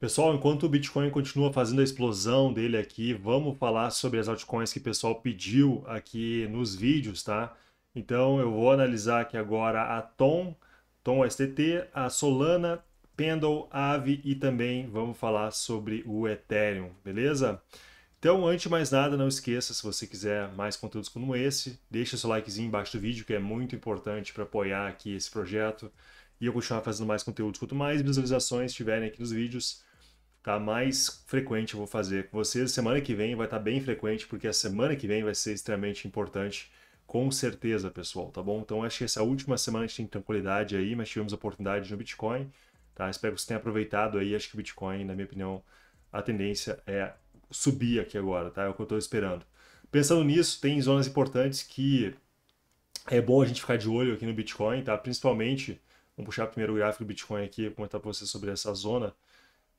Pessoal, enquanto o Bitcoin continua fazendo a explosão dele aqui, vamos falar sobre as altcoins que o pessoal pediu aqui nos vídeos, tá? Então eu vou analisar aqui agora a Tom, Tom STT, a Solana, Pendle, Aave e também vamos falar sobre o Ethereum, beleza? Então, antes de mais nada, não esqueça, se você quiser mais conteúdos como esse, deixa seu likezinho embaixo do vídeo, que é muito importante para apoiar aqui esse projeto e eu continuar fazendo mais conteúdos. Quanto mais visualizações tiverem aqui nos vídeos, tá mais frequente eu vou fazer com vocês. Semana que vem vai estar tá bem frequente, porque a semana que vem vai ser extremamente importante, com certeza, pessoal, tá bom? Então acho que essa última semana a gente tem tranquilidade aí, mas tivemos oportunidade no Bitcoin, tá? Espero que vocês tenham aproveitado aí. Acho que o Bitcoin, na minha opinião, a tendência é subir aqui agora, tá? É o que eu estou esperando. Pensando nisso, tem zonas importantes que é bom a gente ficar de olho aqui no Bitcoin, tá? Principalmente, vamos puxar primeiro o gráfico do Bitcoin aqui, comentar para vocês sobre essa zona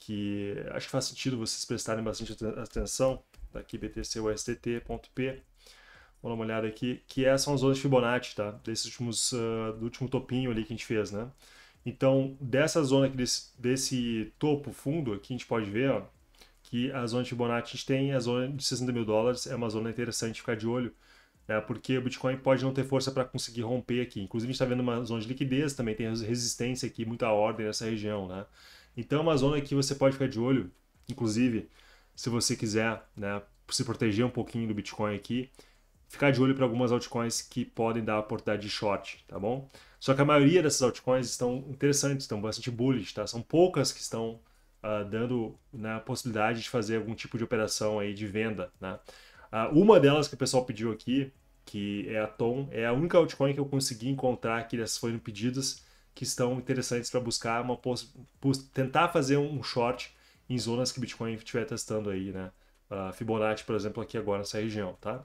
que acho que faz sentido vocês prestarem bastante atenção, daqui tá? btcustt.p, vou dar uma olhada aqui, que essas é, são as zonas de Fibonacci, tá? Desses últimos, uh, do último topinho ali que a gente fez, né? Então, dessa zona aqui, desse, desse topo fundo aqui, a gente pode ver, ó, que a zona de Fibonacci a gente tem, a zona de 60 mil dólares é uma zona interessante ficar de olho, né? porque o Bitcoin pode não ter força para conseguir romper aqui. Inclusive, a gente está vendo uma zona de liquidez, também tem resistência aqui, muita ordem nessa região, né? Então é uma zona que você pode ficar de olho, inclusive, se você quiser, né, se proteger um pouquinho do Bitcoin aqui, ficar de olho para algumas altcoins que podem dar a oportunidade de short, tá bom? Só que a maioria dessas altcoins estão interessantes, estão bastante bullish, tá? São poucas que estão uh, dando né, a possibilidade de fazer algum tipo de operação aí de venda, né? Uh, uma delas que o pessoal pediu aqui, que é a Tom, é a única altcoin que eu consegui encontrar aqui dessas foram pedidas, que estão interessantes para buscar uma tentar fazer um short em zonas que o Bitcoin estiver testando aí, né? Uh, Fibonacci, por exemplo, aqui agora nessa região, tá?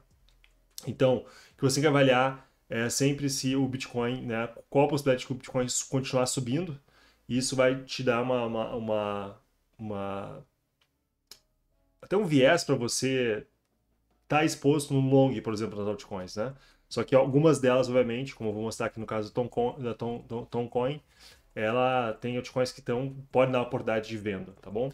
Então, o que você tem que avaliar é sempre se o Bitcoin, né? Qual a possibilidade de que o Bitcoin continuar subindo? E isso vai te dar uma, uma, uma, uma até um viés para você estar tá exposto no long, por exemplo, nas altcoins, né? Só que algumas delas, obviamente, como eu vou mostrar aqui no caso da Tom, Coin, ela tem altcoins que estão, podem dar oportunidade de venda, tá bom?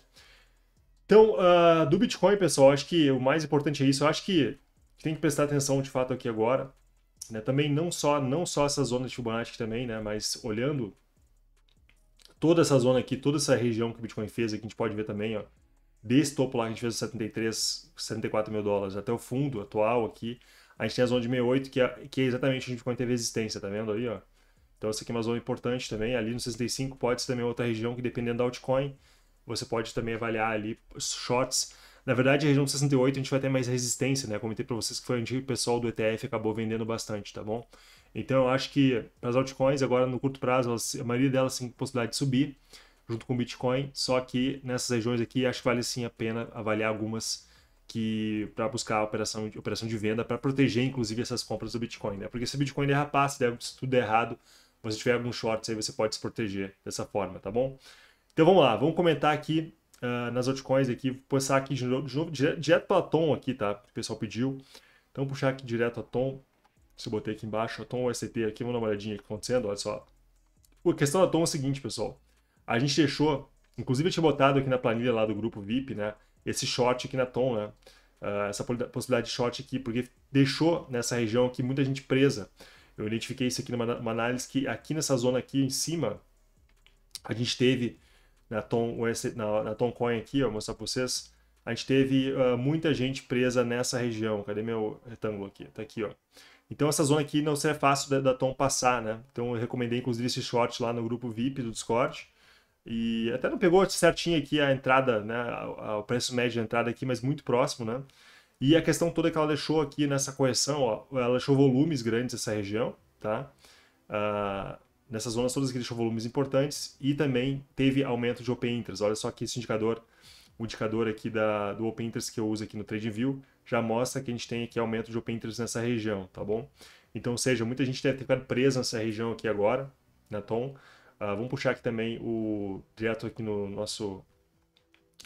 Então, uh, do Bitcoin, pessoal, acho que o mais importante é isso. Eu acho que tem que prestar atenção de fato aqui agora. Né? Também não só, não só essa zona de Fibonacci também, né? mas olhando toda essa zona aqui, toda essa região que o Bitcoin fez, aqui a gente pode ver também, ó, desse topo lá que a gente fez 73, 74 mil dólares até o fundo atual aqui, a gente tem a zona de 68, que é, que é exatamente onde gente Bitcoin teve resistência, tá vendo aí, ó? Então essa aqui é uma zona importante também, ali no 65 pode ser também outra região que dependendo da altcoin, você pode também avaliar ali shorts. Na verdade, a região 68 a gente vai ter mais resistência, né? Comentei para vocês que foi onde o pessoal do ETF acabou vendendo bastante, tá bom? Então eu acho que as altcoins agora no curto prazo, elas, a maioria delas tem possibilidade de subir junto com o Bitcoin, só que nessas regiões aqui acho que vale sim a pena avaliar algumas que para buscar a operação, operação de venda para proteger inclusive essas compras do Bitcoin, né? Porque se o Bitcoin é rapaz, se, der, tudo errado, você tiver alguns shorts aí, você pode se proteger dessa forma, tá bom? Então vamos lá, vamos comentar aqui uh, nas altcoins aqui, vou passar aqui de novo, de novo direto, direto a Tom aqui, tá? O pessoal pediu. Então puxar aqui direto a Tom. Se eu botei aqui embaixo, a Tom UST aqui, vamos dar uma olhadinha aqui acontecendo, olha só. A questão da Tom é o seguinte, pessoal. A gente deixou, inclusive eu tinha botado aqui na planilha lá do grupo VIP, né? esse short aqui na tom, né? Uh, essa possibilidade de short aqui, porque deixou nessa região aqui muita gente presa. Eu identifiquei isso aqui numa análise que aqui nessa zona aqui em cima, a gente teve na Tom, na, na Tom Coin aqui, ó, vou mostrar para vocês, a gente teve uh, muita gente presa nessa região. Cadê meu retângulo aqui? Tá aqui, ó. Então essa zona aqui não será fácil da, da Tom passar, né? Então eu recomendei inclusive esse short lá no grupo VIP do Discord. E até não pegou certinho aqui a entrada, né? O preço médio de entrada aqui, mas muito próximo, né? E a questão toda que ela deixou aqui nessa correção, ó, ela deixou volumes grandes nessa região, tá? Uh, ah, nessas zonas todas que deixou volumes importantes e também teve aumento de Open Interest. Olha só que esse indicador, o indicador aqui da, do Open Interest que eu uso aqui no TradingView já mostra que a gente tem aqui aumento de Open Interest nessa região, tá bom? Então, ou seja, muita gente deve ter ficado presa nessa região aqui agora, na né, Tom? Ah, vamos puxar aqui também o direto aqui no nosso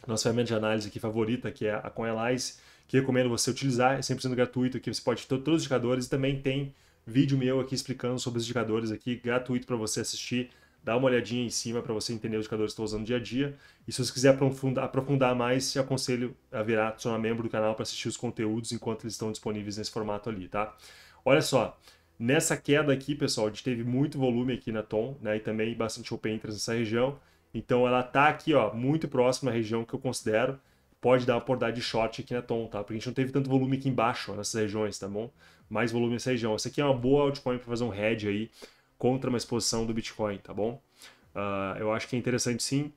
nossa ferramenta de análise aqui favorita, que é a CoinAnalyze, que recomendo você utilizar, é 100% gratuito, aqui você pode ter todos os indicadores e também tem vídeo meu aqui explicando sobre os indicadores aqui, gratuito para você assistir, dá uma olhadinha em cima para você entender os indicadores que estou usando dia a dia. E se você quiser aprofundar, aprofundar mais, te aconselho a virar, tornar membro do canal para assistir os conteúdos enquanto eles estão disponíveis nesse formato ali, tá? Olha só, Nessa queda aqui, pessoal, a gente teve muito volume aqui na TOM, né? E também bastante open interest nessa região. Então ela tá aqui, ó, muito próxima à região que eu considero. Pode dar uma oportunidade de short aqui na TOM, tá? Porque a gente não teve tanto volume aqui embaixo, ó, nessas regiões, tá bom? Mais volume nessa região. Essa aqui é uma boa altcoin para fazer um hedge aí contra uma exposição do Bitcoin, tá bom? Uh, eu acho que é interessante sim,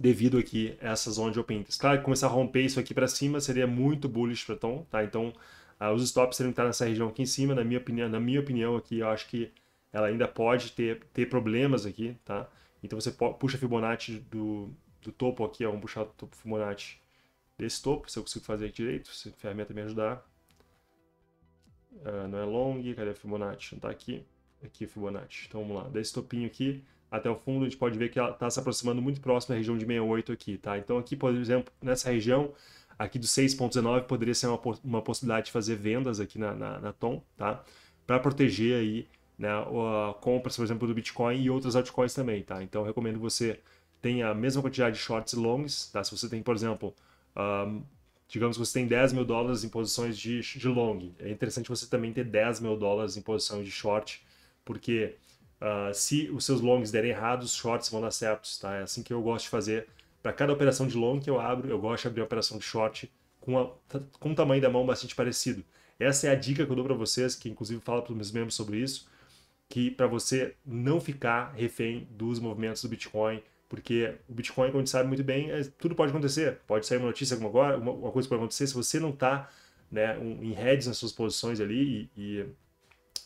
devido aqui a essa zona de open interest. Claro que começar a romper isso aqui para cima seria muito bullish para Tom, tá? Então ah, os stops teriam que estar nessa região aqui em cima, na minha opinião, na minha opinião aqui, eu acho que ela ainda pode ter, ter problemas aqui, tá? Então você puxa Fibonacci do, do topo aqui, ó, vamos puxar o topo Fibonacci desse topo, se eu consigo fazer aqui direito, se a ferramenta me ajudar. Ah, não é long, cadê o Fibonacci? Não tá aqui. Aqui o Fibonacci. Então vamos lá, desse topinho aqui até o fundo, a gente pode ver que ela está se aproximando muito próximo da região de 68 aqui, tá? Então aqui, por exemplo, nessa região, Aqui do 6.19 poderia ser uma, uma possibilidade de fazer vendas aqui na, na, na Tom, tá? Para proteger aí né, a compras, por exemplo, do Bitcoin e outras altcoins também, tá? Então eu recomendo que você tenha a mesma quantidade de shorts e longs, tá? Se você tem, por exemplo, um, digamos que você tem 10 mil dólares em posições de, de long, é interessante você também ter 10 mil dólares em posições de short, porque uh, se os seus longs derem errado, os shorts vão dar certos, tá? É assim que eu gosto de fazer para cada operação de long que eu abro, eu gosto de abrir a operação de short com, a, com o tamanho da mão bastante parecido. Essa é a dica que eu dou para vocês, que inclusive falo para os meus membros sobre isso, que para você não ficar refém dos movimentos do Bitcoin, porque o Bitcoin, como a gente sabe muito bem, é, tudo pode acontecer. Pode sair uma notícia alguma agora, uma, uma coisa pode acontecer. Se você não está né, um, em heads nas suas posições ali e, e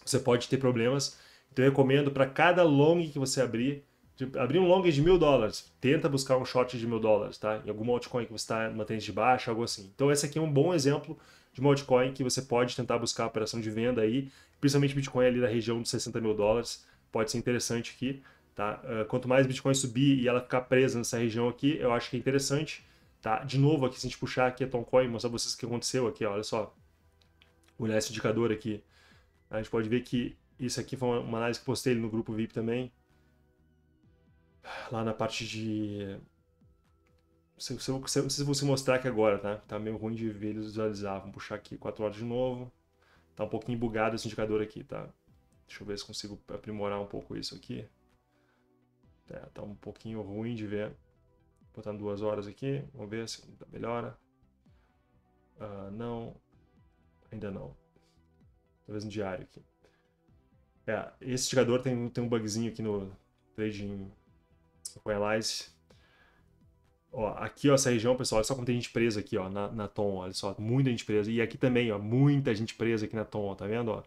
você pode ter problemas. Então eu recomendo para cada long que você abrir, Tipo, abrir um long de mil dólares, tenta buscar um short de mil dólares, tá? Em alguma altcoin que você está mantendo de baixo, algo assim. Então, esse aqui é um bom exemplo de uma altcoin que você pode tentar buscar a operação de venda aí, principalmente Bitcoin ali da região dos 60 mil dólares, pode ser interessante aqui, tá? Ah, quanto mais Bitcoin subir e ela ficar presa nessa região aqui, eu acho que é interessante, tá? De novo aqui, se a gente puxar aqui a Toncoin, mostrar pra vocês o que aconteceu aqui, ó, olha só. Olhar esse indicador aqui. A gente pode ver que isso aqui foi uma análise que postei no grupo VIP também, lá na parte de. Se, se, se, se você mostrar aqui agora, tá? Tá meio ruim de ver eles visualizar. Vamos puxar aqui 4 horas de novo. Tá um pouquinho bugado esse indicador aqui, tá? Deixa eu ver se consigo aprimorar um pouco isso aqui. É, tá um pouquinho ruim de ver. Vou botar duas horas aqui. Vamos ver se melhora. Uh, não. Ainda não. Talvez no diário aqui. É, esse indicador tem, tem um bugzinho aqui no trading você Ó, aqui, ó, essa região, pessoal, olha só como tem gente presa aqui, ó, na, na Tom, olha só, muita gente presa. E aqui também, ó, muita gente presa aqui na Tom, ó, tá vendo, ó?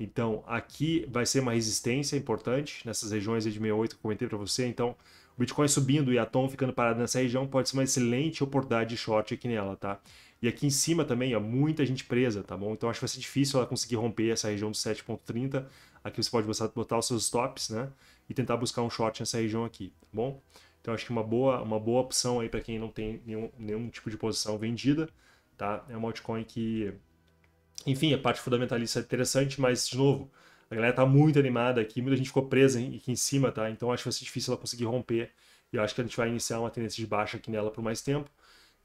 Então, aqui vai ser uma resistência importante nessas regiões de 68 que eu comentei para você. Então, o Bitcoin subindo e a Tom ficando parada nessa região pode ser uma excelente oportunidade de short aqui nela, tá? E aqui em cima também, ó, muita gente presa, tá bom? Então, acho que vai ser difícil ela conseguir romper essa região do 7.30. Aqui você pode botar, botar os seus stops, né? e tentar buscar um short nessa região aqui, tá bom? Então acho que uma boa, uma boa opção aí para quem não tem nenhum, nenhum tipo de posição vendida, tá? É uma altcoin que, enfim, a parte fundamentalista é interessante, mas de novo, a galera tá muito animada aqui, muita gente ficou presa aqui em cima, tá? Então acho que vai ser difícil ela conseguir romper e eu acho que a gente vai iniciar uma tendência de baixa aqui nela por mais tempo.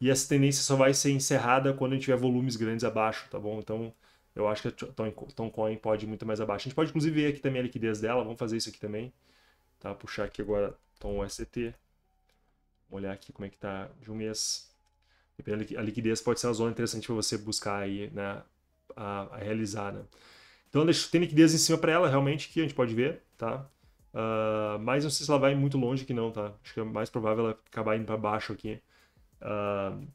E essa tendência só vai ser encerrada quando a gente tiver volumes grandes abaixo, tá bom? Então, eu acho que a Tomcoin pode ir muito mais abaixo. A gente pode, inclusive, ver aqui também a liquidez dela. Vamos fazer isso aqui também tá? Puxar aqui agora tom então, ST, olhar aqui como é que tá de um mês. Dependendo, a liquidez pode ser uma zona interessante para você buscar aí, né, a, a realizar, né? Então tem liquidez em cima para ela, realmente, que a gente pode ver, tá? Uh, mas não sei se ela vai muito longe que não, tá? Acho que é mais provável ela acabar indo para baixo aqui. Uh,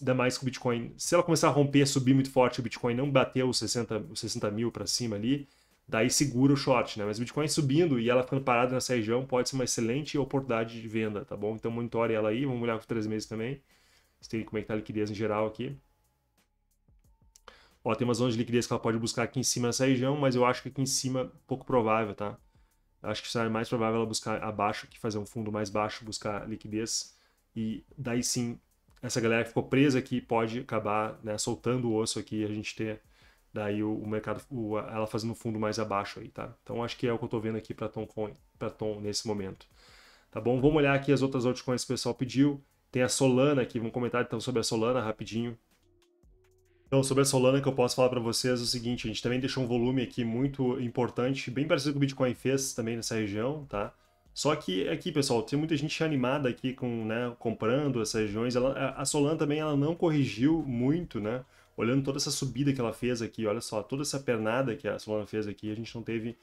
ainda mais com o Bitcoin. Se ela começar a romper, subir muito forte, o Bitcoin não bater os 60, os 60 mil para cima ali, daí segura o short, né? Mas o Bitcoin subindo e ela ficando parada nessa região pode ser uma excelente oportunidade de venda, tá bom? Então monitore ela aí, vamos olhar por três meses também. Tem como é que tá a liquidez em geral aqui. Ó, tem uma zona de liquidez que ela pode buscar aqui em cima nessa região, mas eu acho que aqui em cima pouco provável, tá? Acho que será mais provável ela buscar abaixo, que fazer um fundo mais baixo, buscar liquidez. E daí sim, essa galera que ficou presa aqui pode acabar né, soltando o osso aqui e a gente ter Daí o, o mercado, o, ela fazendo fundo mais abaixo aí, tá? Então acho que é o que eu tô vendo aqui para Tom, Coin, Tom nesse momento. Tá bom? Vamos olhar aqui as outras altcoins que o pessoal pediu. Tem a Solana aqui, vamos comentar então sobre a Solana rapidinho. Então, sobre a Solana, que eu posso falar para vocês é o seguinte, a gente também deixou um volume aqui muito importante, bem parecido com o Bitcoin fez também nessa região, tá? Só que aqui, pessoal, tem muita gente animada aqui com, né, comprando essas regiões. Ela, a Solana também ela não corrigiu muito, né? olhando toda essa subida que ela fez aqui, olha só, toda essa pernada que a Solana fez aqui, a gente não teve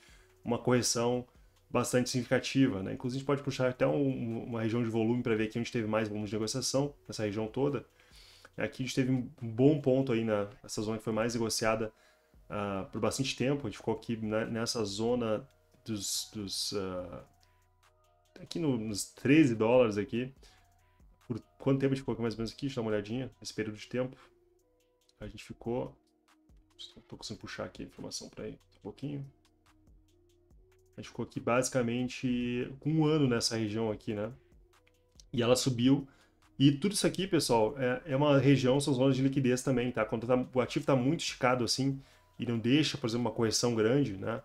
uma correção bastante significativa, né? Inclusive a gente pode puxar até um, uma região de volume para ver aqui onde teve mais volume de negociação, nessa região toda. Aqui a gente teve um bom ponto aí na essa zona que foi mais negociada uh, por bastante tempo, a gente ficou aqui na, nessa zona dos... dos uh, aqui no, nos 13 dólares aqui. Por quanto tempo a gente ficou aqui mais ou menos aqui? Deixa eu dar uma olhadinha, esse período de tempo. A gente ficou. Estou conseguindo puxar aqui a informação para aí um pouquinho. A gente ficou aqui basicamente com um ano nessa região aqui, né? E ela subiu. E tudo isso aqui, pessoal, é, é uma região, são zonas de liquidez também, tá? Quando tá, o ativo está muito esticado assim e não deixa, por exemplo, uma correção grande, né?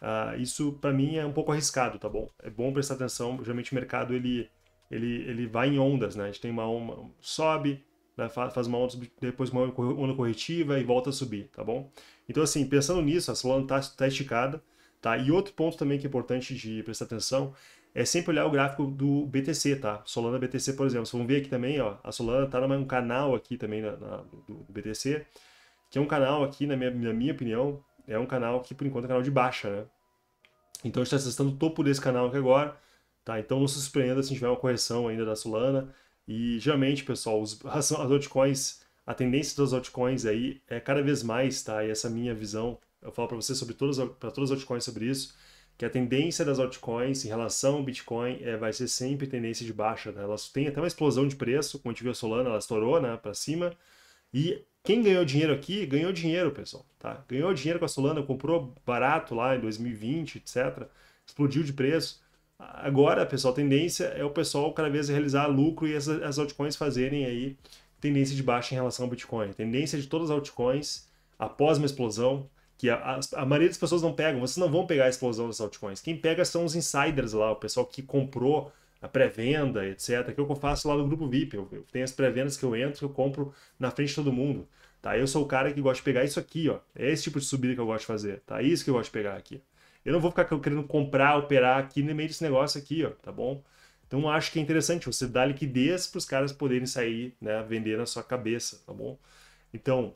Ah, isso para mim é um pouco arriscado, tá bom? É bom prestar atenção. Geralmente o mercado ele, ele, ele vai em ondas, né? A gente tem uma, uma sobe, né? faz uma onda, depois uma onda corretiva e volta a subir, tá bom? Então, assim, pensando nisso, a Solana está tá esticada, tá? E outro ponto também que é importante de prestar atenção é sempre olhar o gráfico do BTC, tá? Solana BTC, por exemplo. Vocês vão ver aqui também, ó, a Solana está num canal aqui também na, na, do BTC, que é um canal aqui, na minha, na minha opinião, é um canal que, por enquanto, é um canal de baixa, né? Então, a gente está acessando o topo desse canal aqui agora, tá? Então, não se surpreenda se tiver uma correção ainda da Solana, e geralmente, pessoal, os, as, as altcoins, a tendência das altcoins aí é cada vez mais, tá? E essa minha visão, eu falo para vocês sobre todas, para todas as altcoins sobre isso, que a tendência das altcoins em relação ao Bitcoin é, vai ser sempre tendência de baixa. Né? Elas têm até uma explosão de preço, como a gente viu a Solana, ela estourou né, para cima. E quem ganhou dinheiro aqui, ganhou dinheiro, pessoal. Tá? Ganhou dinheiro com a Solana, comprou barato lá em 2020, etc. Explodiu de preço. Agora, pessoal, a tendência é o pessoal cada vez realizar lucro e as, as altcoins fazerem aí tendência de baixa em relação ao Bitcoin. Tendência de todas as altcoins após uma explosão, que a, a, a, maioria das pessoas não pegam, vocês não vão pegar a explosão das altcoins. Quem pega são os insiders lá, o pessoal que comprou a pré-venda, etc. Que é o que eu faço lá no grupo VIP. Eu, eu tenho as pré-vendas que eu entro, que eu compro na frente de todo mundo. Tá? Eu sou o cara que gosta de pegar isso aqui, ó. É esse tipo de subida que eu gosto de fazer. Tá? É isso que eu gosto de pegar aqui. Eu não vou ficar querendo comprar, operar aqui no meio desse negócio aqui, ó, tá bom? Então acho que é interessante você dar liquidez para os caras poderem sair, né, vender na sua cabeça, tá bom? Então,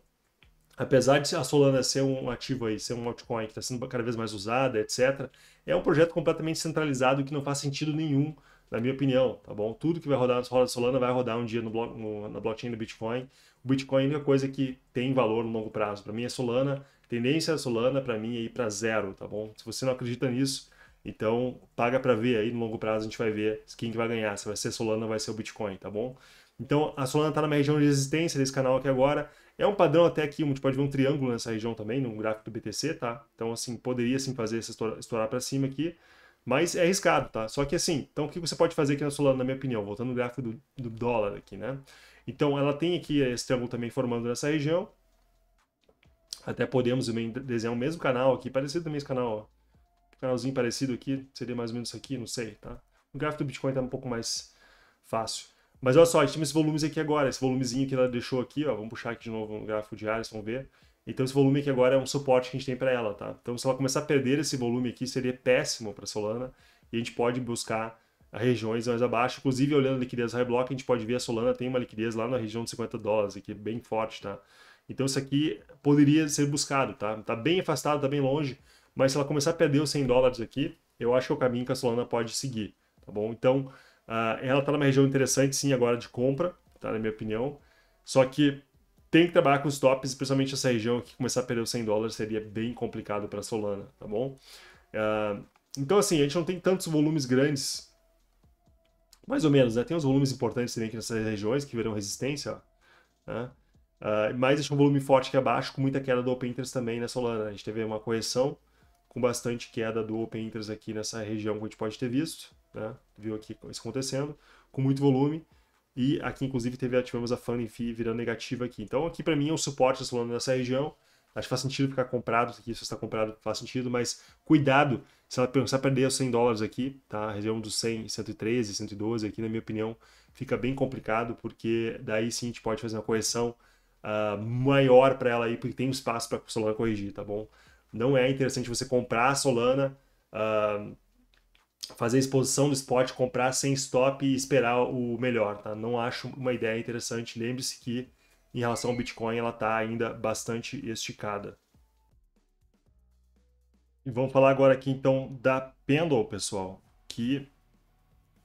apesar de a Solana ser um ativo aí, ser um altcoin que está sendo cada vez mais usada, etc, é um projeto completamente centralizado que não faz sentido nenhum, na minha opinião, tá bom? Tudo que vai rodar na Solana vai rodar um dia no blo no, na blockchain do Bitcoin. O Bitcoin é a única coisa que tem valor no longo prazo. Para mim, a Solana Tendência da Solana para mim é ir para zero, tá bom? Se você não acredita nisso, então paga para ver aí no longo prazo a gente vai ver quem que vai ganhar, se vai ser Solana ou vai ser o Bitcoin, tá bom? Então a Solana está minha região de resistência desse canal aqui agora. É um padrão até aqui, a gente pode ver um triângulo nessa região também, no gráfico do BTC, tá? Então assim, poderia sim fazer essa estourar para cima aqui, mas é arriscado, tá? Só que assim, então o que você pode fazer aqui na Solana, na minha opinião? Voltando no gráfico do, do dólar aqui, né? Então ela tem aqui esse triângulo também formando nessa região, até podemos desenhar o mesmo canal aqui, parecido também esse canal, ó. Canalzinho parecido aqui, seria mais ou menos isso aqui, não sei, tá? O gráfico do Bitcoin tá um pouco mais fácil. Mas olha só, a gente tem esses volumes aqui agora, esse volumezinho que ela deixou aqui, ó, vamos puxar aqui de novo no gráfico diário, vocês vão ver. Então esse volume aqui agora é um suporte que a gente tem para ela, tá? Então se ela começar a perder esse volume aqui, seria péssimo para Solana e a gente pode buscar regiões mais abaixo, inclusive olhando a liquidez high block, a gente pode ver a Solana tem uma liquidez lá na região de 50 dólares, que é bem forte, tá? Então isso aqui poderia ser buscado, tá? Tá bem afastado, tá bem longe, mas se ela começar a perder os 100 dólares aqui, eu acho que é o caminho que a Solana pode seguir, tá bom? Então, uh, ela tá numa região interessante sim agora de compra, tá? Na minha opinião. Só que tem que trabalhar com os tops, especialmente essa região que começar a perder os 100 dólares seria bem complicado para Solana, tá bom? Uh, então, assim, a gente não tem tantos volumes grandes, mais ou menos, né? Tem uns volumes importantes também aqui nessas regiões que verão resistência, ó, né? Uh, mas deixou um volume forte aqui abaixo, com muita queda do Open Interest também, né, Solana? A gente teve uma correção com bastante queda do Open Interest aqui nessa região que a gente pode ter visto, né? Viu aqui isso acontecendo, com muito volume. E aqui, inclusive, teve, ativamos a Funding Fee virando negativa aqui. Então, aqui para mim é um suporte da Solana nessa região. Acho que faz sentido ficar comprado aqui, se você está comprado faz sentido, mas cuidado se ela começar a perder os 100 dólares aqui, tá? A região dos 100, 113, 112 aqui, na minha opinião, fica bem complicado, porque daí sim a gente pode fazer uma correção ah, maior para ela aí, porque tem espaço para a Solana corrigir, tá bom? Não é interessante você comprar a Solana, uh, fazer exposição do spot, comprar sem stop e esperar o melhor, tá? Não acho uma ideia interessante. Lembre-se que em relação ao Bitcoin ela está ainda bastante esticada. E vamos falar agora aqui então da Pendle, pessoal, que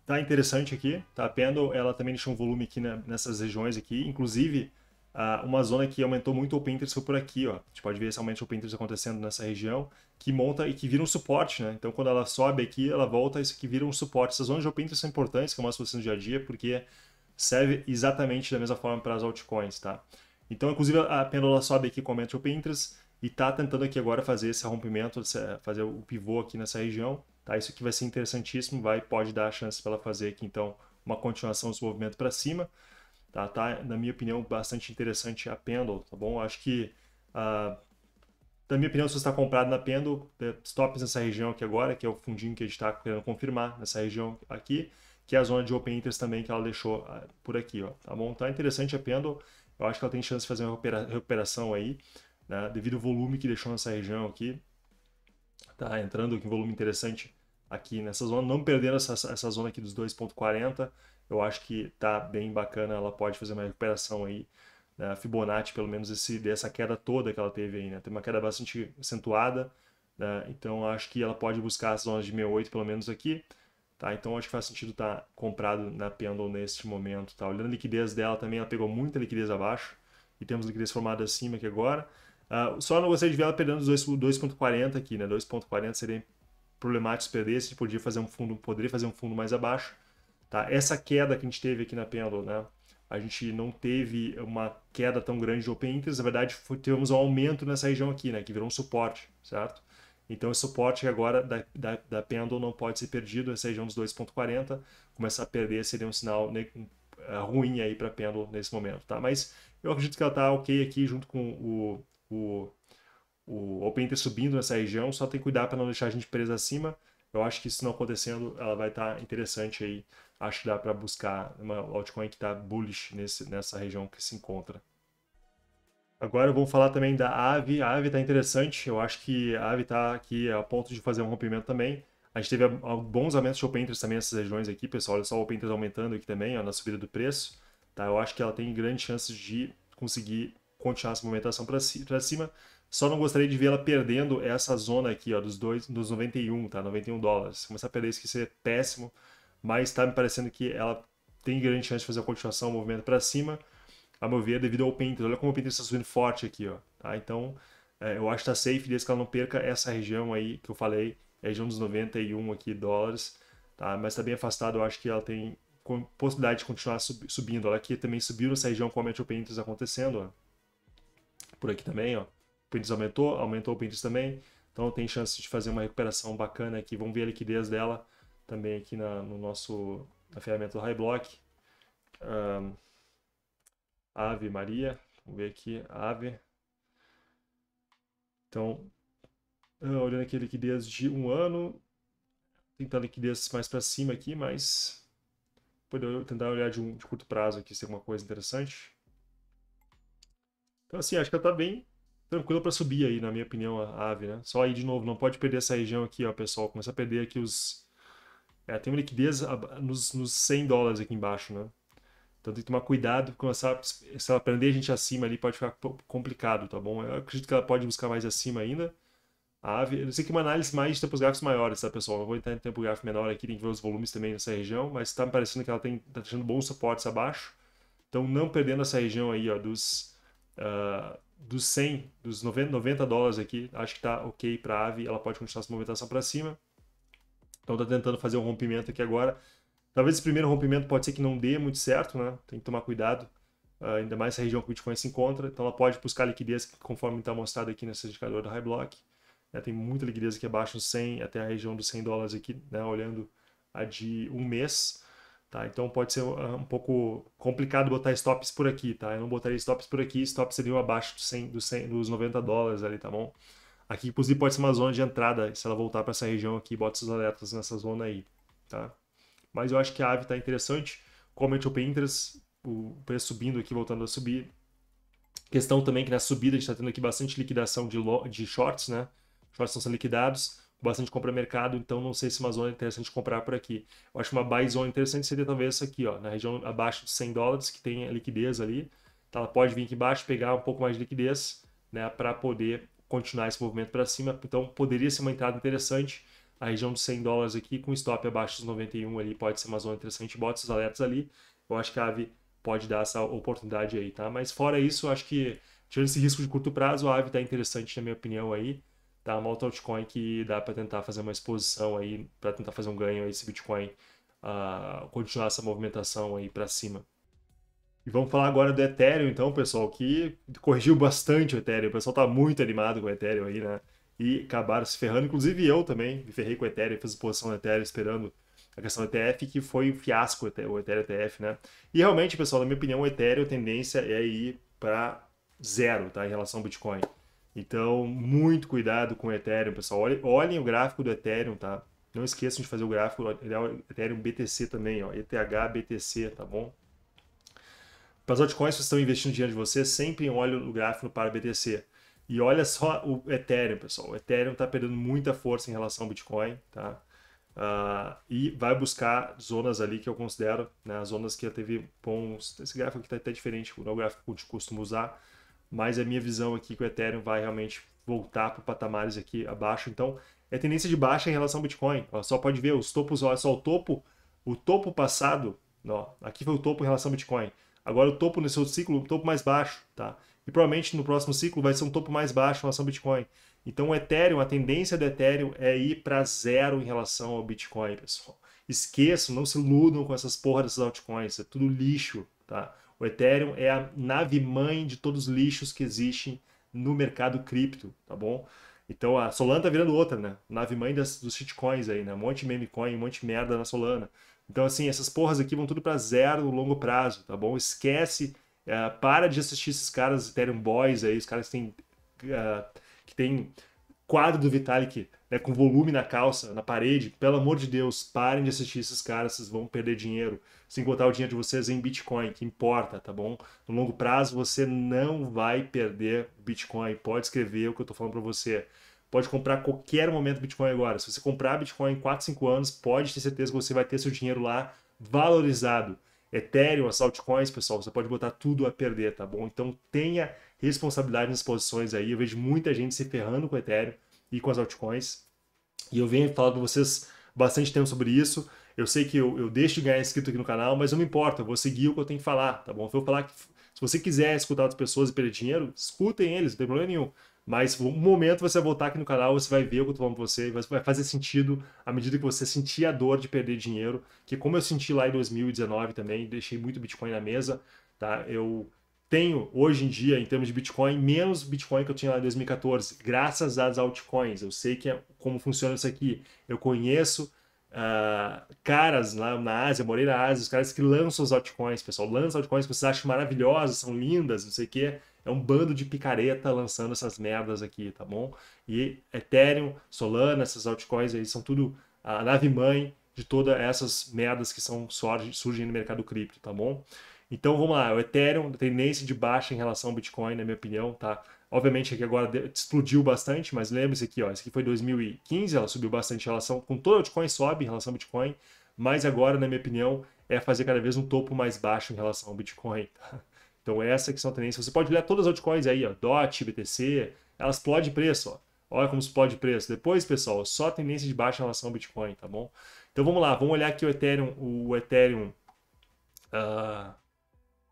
tá interessante aqui, tá? A Pendle, ela também deixou um volume aqui na, nessas regiões aqui, inclusive Uh, uma zona que aumentou muito o open interest foi por aqui, ó. A gente pode ver esse aumento de open interest acontecendo nessa região, que monta e que vira um suporte, né? Então, quando ela sobe aqui, ela volta, isso aqui vira um suporte. Essas zonas de open interest são importantes, que eu mostro pra no dia a dia, porque serve exatamente da mesma forma para as altcoins, tá? Então, inclusive, a pêndula sobe aqui com o aumento de open interest e tá tentando aqui agora fazer esse rompimento, fazer o pivô aqui nessa região, tá? Isso aqui vai ser interessantíssimo, vai, pode dar a chance para ela fazer aqui, então, uma continuação desse movimento para cima. Tá, tá, na minha opinião, bastante interessante a Pendle, tá bom? Acho que, uh, na minha opinião, se você está comprado na Pendle, eh, stops nessa região aqui agora, que é o fundinho que a gente está querendo confirmar, nessa região aqui, que é a zona de open interest também que ela deixou ah, por aqui, ó, tá bom? Tá interessante a Pendle, eu acho que ela tem chance de fazer uma recuperação aí, né, devido ao volume que deixou nessa região aqui, tá entrando aqui um volume interessante aqui nessa zona, não perdendo essa, essa zona aqui dos 2.40, eu acho que tá bem bacana, ela pode fazer uma recuperação aí da né? Fibonacci, pelo menos esse, dessa queda toda que ela teve aí, né? Tem uma queda bastante acentuada, né? então acho que ela pode buscar as zonas de 68 pelo menos aqui, tá? Então acho que faz sentido estar tá comprado na Pendle neste momento, tá? Olhando a liquidez dela também, ela pegou muita liquidez abaixo e temos liquidez formada acima aqui agora. Uh, só não gostaria de ver ela perdendo os 2.40 aqui, né? 2.40 seria problemático se perdesse, podia fazer um fundo, poderia fazer um fundo mais abaixo, Tá? Essa queda que a gente teve aqui na Pendle, né? a gente não teve uma queda tão grande de Open Interest, na verdade foi, tivemos um aumento nessa região aqui, né? que virou um suporte, certo? Então esse suporte agora da, da, da Pendle não pode ser perdido, essa região dos 2.40, começar a perder seria um sinal né, ruim aí para Pendle nesse momento, tá? Mas eu acredito que ela está ok aqui junto com o, o, o Open Inter subindo nessa região, só tem que cuidar para não deixar a gente presa acima. Eu acho que isso não acontecendo, ela vai estar tá interessante aí acho que dá para buscar uma altcoin que está bullish nesse, nessa região que se encontra. Agora vamos falar também da AVE. A AVE está interessante, eu acho que a AVE está aqui a ponto de fazer um rompimento também. A gente teve bons aumentos de open interest também nessas regiões aqui, pessoal. Olha só o open interest aumentando aqui também, ó, na subida do preço. Tá? Eu acho que ela tem grandes chances de conseguir continuar essa movimentação para cima. Só não gostaria de ver ela perdendo essa zona aqui, ó, dos, dois, dos 91, tá? 91 dólares. Se começar a perder isso aqui seria péssimo mas está me parecendo que ela tem grande chance de fazer a continuação, o movimento para cima, a meu ver, é devido ao Pinterest. Olha como o Pinterest está subindo forte aqui, ó. Tá? Então, é, eu acho que está safe desde que ela não perca essa região aí que eu falei, é região dos 91 aqui dólares, tá? Mas está bem afastado, eu acho que ela tem possibilidade de continuar sub subindo. Olha aqui também subiu nessa região com o aumento do Pinterest acontecendo, ó. Por aqui também, ó. O Pinterest aumentou, aumentou o Pinterest também. Então tem chance de fazer uma recuperação bacana aqui. Vamos ver a liquidez dela também aqui na, no nosso, na ferramenta do High Block. Um, Ave Maria, vamos ver aqui, Ave. Então, olhando aqui a liquidez de um ano, tentar liquidez mais para cima aqui, mas poder tentar olhar de, um, de curto prazo aqui se tem alguma coisa interessante. Então, assim, acho que ela tá bem tranquila para subir aí, na minha opinião, a ave, né? Só aí de novo, não pode perder essa região aqui, ó, pessoal. Começa a perder aqui os é, tem uma liquidez nos, nos 100 dólares aqui embaixo, né? Então tem que tomar cuidado, porque se ela prender a gente acima ali pode ficar complicado, tá bom? Eu acredito que ela pode buscar mais acima ainda. A ave, eu não sei que uma análise mais de tempos gráficos maiores, tá pessoal? Eu vou entrar em tempo gráfico menor aqui, tem que ver os volumes também nessa região, mas tá me parecendo que ela tem, tá deixando bons suportes abaixo. Então não perdendo essa região aí, ó, dos, uh, dos 100, dos 90, 90 dólares aqui, acho que tá ok para a ave, ela pode continuar essa movimentação para cima. Então tá tentando fazer um rompimento aqui agora. Talvez esse primeiro rompimento pode ser que não dê muito certo, né? Tem que tomar cuidado, ah, ainda mais a região que o Bitcoin se encontra. Então ela pode buscar liquidez, conforme está mostrado aqui nesse indicador do High Block. É, tem muita liquidez aqui abaixo dos 100, até a região dos 100 dólares aqui, né? Olhando a de um mês. Tá, então pode ser ah, um pouco complicado botar stops por aqui, tá? Eu não botaria stops por aqui, stops seriam abaixo dos, 100, dos, 100, dos 90 dólares ali, tá bom? Aqui, inclusive, pode ser uma zona de entrada, se ela voltar para essa região aqui, bota seus alertas nessa zona aí, tá? Mas eu acho que a ave está interessante. Comet Open Interest, o preço subindo aqui, voltando a subir. Questão também que na né, subida a gente está tendo aqui bastante liquidação de, de shorts, né? Shorts estão sendo liquidados, bastante compra mercado, então não sei se é uma zona é interessante comprar por aqui. Eu acho uma buy zone interessante seria talvez essa aqui, ó, na região abaixo de 100 dólares, que tem a liquidez ali. Tá? Ela pode vir aqui embaixo, pegar um pouco mais de liquidez, né, para poder continuar esse movimento para cima. Então poderia ser uma entrada interessante. A região dos 100 dólares aqui, com stop abaixo dos 91 ali, pode ser uma zona interessante. Bota os alertas ali. Eu acho que a AVE pode dar essa oportunidade aí, tá? Mas fora isso, eu acho que, tirando esse risco de curto prazo, a AVE tá interessante, na minha opinião, aí. Tá uma outra altcoin que dá para tentar fazer uma exposição aí, para tentar fazer um ganho aí, esse Bitcoin, uh, continuar essa movimentação aí para cima. E vamos falar agora do Ethereum, então, pessoal, que corrigiu bastante o Ethereum. O pessoal tá muito animado com o Ethereum aí, né? E acabaram se ferrando, inclusive eu também me ferrei com o Ethereum, fiz posição no Ethereum esperando a questão do ETF, que foi um fiasco o Ethereum ETF, né? E realmente, pessoal, na minha opinião, o Ethereum, a tendência é ir para zero, tá? Em relação ao Bitcoin. Então, muito cuidado com o Ethereum, pessoal. Olhem, olhem o gráfico do Ethereum, tá? Não esqueçam de fazer o gráfico, olhar o Ethereum BTC também, ó. ETH, BTC, tá bom? para as altcoins que estão investindo dinheiro de vocês, sempre olhe o gráfico para BTC. E olha só o Ethereum, pessoal. O Ethereum está perdendo muita força em relação ao Bitcoin, tá? Uh, e vai buscar zonas ali que eu considero, né, zonas que teve bons. Esse gráfico aqui está até diferente do é gráfico que eu costumo usar, mas a minha visão aqui é que o Ethereum vai realmente voltar para patamares aqui abaixo. Então, é tendência de baixa em relação ao Bitcoin. Ó, só pode ver os topos, olha é só o topo, o topo passado, ó, aqui foi o topo em relação ao Bitcoin. Agora o topo nesse outro ciclo, o topo mais baixo, tá? E provavelmente no próximo ciclo vai ser um topo mais baixo em relação ao Bitcoin. Então o Ethereum, a tendência do Ethereum é ir para zero em relação ao Bitcoin, pessoal. Esqueçam, não se iludam com essas porras dessas altcoins, é tudo lixo, tá? O Ethereum é a nave mãe de todos os lixos que existem no mercado cripto, tá bom? Então a Solana tá virando outra, né? Nave mãe das, dos shitcoins aí, né? Um monte de meme coin, um monte de merda na Solana. Então, assim, essas porras aqui vão tudo para zero no longo prazo, tá bom? Esquece, uh, para de assistir esses caras Ethereum Boys aí, os caras que têm, uh, que têm quadro do Vitalik né, com volume na calça, na parede. Pelo amor de Deus, parem de assistir esses caras, vocês vão perder dinheiro. Sem contar o dinheiro de vocês em Bitcoin, que importa, tá bom? No longo prazo, você não vai perder Bitcoin. Pode escrever o que eu tô falando para você pode comprar qualquer momento Bitcoin agora. Se você comprar Bitcoin em 4, 5 anos, pode ter certeza que você vai ter seu dinheiro lá valorizado. Ethereum, as altcoins, pessoal, você pode botar tudo a perder, tá bom? Então tenha responsabilidade nas posições aí. Eu vejo muita gente se ferrando com o Ethereum e com as altcoins. E eu venho falando para vocês bastante tempo sobre isso. Eu sei que eu, eu deixo de ganhar inscrito aqui no canal, mas não me importa, eu vou seguir o que eu tenho que falar, tá bom? Eu vou falar que se você quiser escutar outras pessoas e perder dinheiro, escutem eles, não tem problema nenhum. Mas um momento você voltar aqui no canal, você vai ver o que eu tô falando pra você, vai fazer sentido à medida que você sentir a dor de perder dinheiro, que como eu senti lá em 2019 também, deixei muito Bitcoin na mesa, tá? Eu tenho hoje em dia, em termos de Bitcoin, menos Bitcoin que eu tinha lá em 2014, graças às altcoins. Eu sei que é, como funciona isso aqui. Eu conheço uh, caras lá na Ásia, morei na Ásia, os caras que lançam os altcoins, pessoal, lançam altcoins que vocês acham maravilhosas, são lindas, não sei o quê. É um bando de picareta lançando essas merdas aqui, tá bom? E Ethereum, Solana, essas altcoins aí são tudo a nave-mãe de todas essas merdas que são surgem no mercado cripto, tá bom? Então vamos lá, o Ethereum, tendência de baixa em relação ao Bitcoin, na minha opinião, tá? Obviamente aqui agora explodiu bastante, mas lembre-se aqui, ó, esse aqui foi 2015, ela subiu bastante em relação, com todo o Bitcoin sobe em relação ao Bitcoin, mas agora, na minha opinião, é fazer cada vez um topo mais baixo em relação ao Bitcoin, tá? Então, essa que são a tendência. Você pode olhar todas as altcoins aí, ó, DOT, BTC, elas explode preço, ó. Olha como explode preço. Depois, pessoal, é só tendência de baixa em relação ao Bitcoin, tá bom? Então vamos lá, vamos olhar aqui o Ethereum, o Ethereum, uh,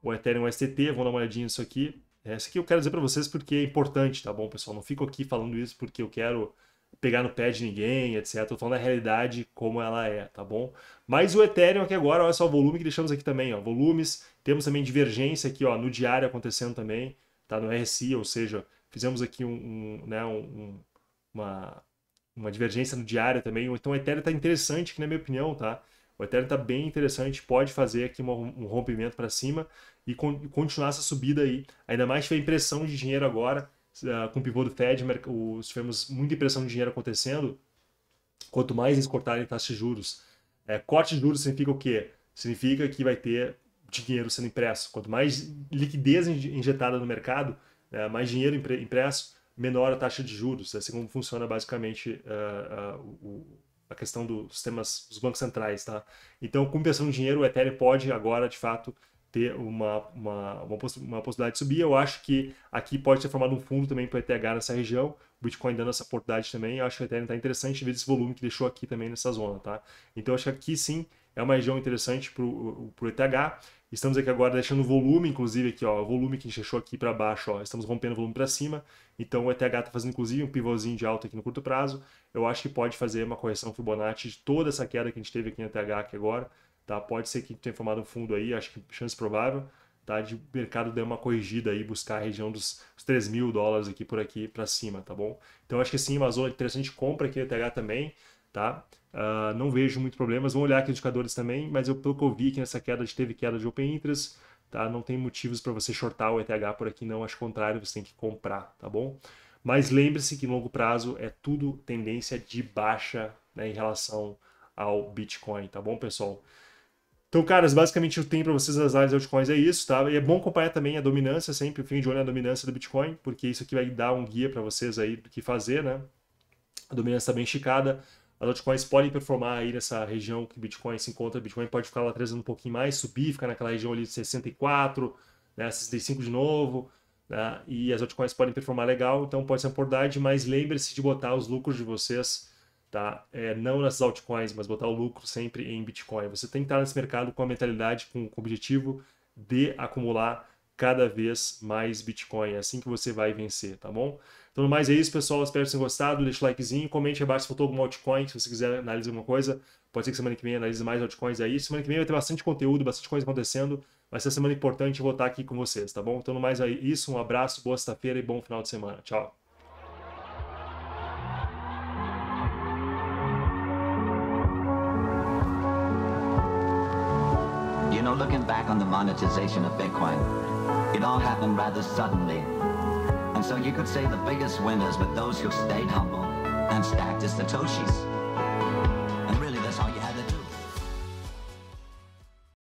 o Ethereum STT, vamos dar uma olhadinha nisso aqui. Isso aqui eu quero dizer para vocês porque é importante, tá bom, pessoal? Não fico aqui falando isso porque eu quero pegar no pé de ninguém, etc. Tô falando da realidade como ela é, tá bom? Mas o Ethereum aqui agora, olha só o volume que deixamos aqui também, ó, volumes, temos também divergência aqui, ó, no diário acontecendo também, tá? No RSI, ou seja, fizemos aqui um, um né, um, uma, uma divergência no diário também, então o Ethereum tá interessante aqui na minha opinião, tá? O Ethereum tá bem interessante, pode fazer aqui um rompimento para cima e continuar essa subida aí, ainda mais tiver impressão de dinheiro agora, é, com o pivô do Fed, os, tivemos muita impressão de dinheiro acontecendo. Quanto mais eles cortarem taxa de juros, é, corte de juros significa o quê? Significa que vai ter dinheiro sendo impresso. Quanto mais liquidez injetada no mercado, é, mais dinheiro impresso, menor a taxa de juros. É assim como funciona basicamente uh, uh, o, a questão dos sistemas, dos bancos centrais. Tá? Então, com inversão de dinheiro, o Ethereum pode agora, de fato, ter uma, uma, uma, poss uma, possibilidade de subir. Eu acho que aqui pode ser formado um fundo também para o ETH nessa região, o Bitcoin dando essa oportunidade também. Eu acho que o Ethereum está interessante ver esse volume que deixou aqui também nessa zona, tá? Então, acho que aqui sim é uma região interessante para o ETH. Estamos aqui agora deixando volume, inclusive aqui, ó, o volume que a gente deixou aqui para baixo, ó, estamos rompendo o volume para cima. Então o ETH está fazendo inclusive um pivôzinho de alta aqui no curto prazo. Eu acho que pode fazer uma correção Fibonacci de toda essa queda que a gente teve aqui no ETH aqui agora Tá? Pode ser que tenha formado um fundo aí, acho que chance provável, tá? De mercado dar uma corrigida aí, buscar a região dos 3 mil dólares aqui por aqui para cima, tá bom? Então acho que sim, uma zona interessante compra aqui no ETH também, tá? Uh, não vejo muitos problemas, vamos olhar aqui os indicadores também, mas eu, pelo que eu vi que nessa queda, teve queda de Open Interest, tá? Não tem motivos para você shortar o ETH por aqui não, acho contrário, você tem que comprar, tá bom? Mas lembre-se que longo prazo é tudo tendência de baixa né, em relação ao Bitcoin, tá bom, pessoal? Então, caras, basicamente eu tenho para vocês as áreas de altcoins, é isso, tá? E é bom acompanhar também a dominância sempre, o fim de olho na dominância do Bitcoin, porque isso aqui vai dar um guia para vocês aí do que fazer, né? A dominância está bem esticada, as altcoins podem performar aí nessa região que o Bitcoin se encontra, O Bitcoin pode ficar lá trazendo um pouquinho mais, subir, ficar naquela região ali de 64, né, 65 de novo, né, e as altcoins podem performar legal, então pode ser uma oportunidade, mas lembre-se de botar os lucros de vocês tá? É, não nas altcoins, mas botar o lucro sempre em Bitcoin. Você tem que estar nesse mercado com a mentalidade, com, com o objetivo de acumular cada vez mais Bitcoin. É assim que você vai vencer, tá bom? Então, mais é isso, pessoal. Espero que tenham gostado. Deixa o likezinho, comente abaixo se faltou alguma altcoin, se você quiser analisar alguma coisa. Pode ser que semana que vem analise mais altcoins aí. Semana que vem vai ter bastante conteúdo, bastante coisa acontecendo. Vai ser uma semana importante, eu vou estar aqui com vocês, tá bom? Então, no mais é isso. Um abraço, boa sexta-feira e bom final de semana. Tchau. You know, looking back on the monetization of Bitcoin, it all happened rather suddenly. And so you could say the biggest winners were those who stayed humble and stacked their Satoshis.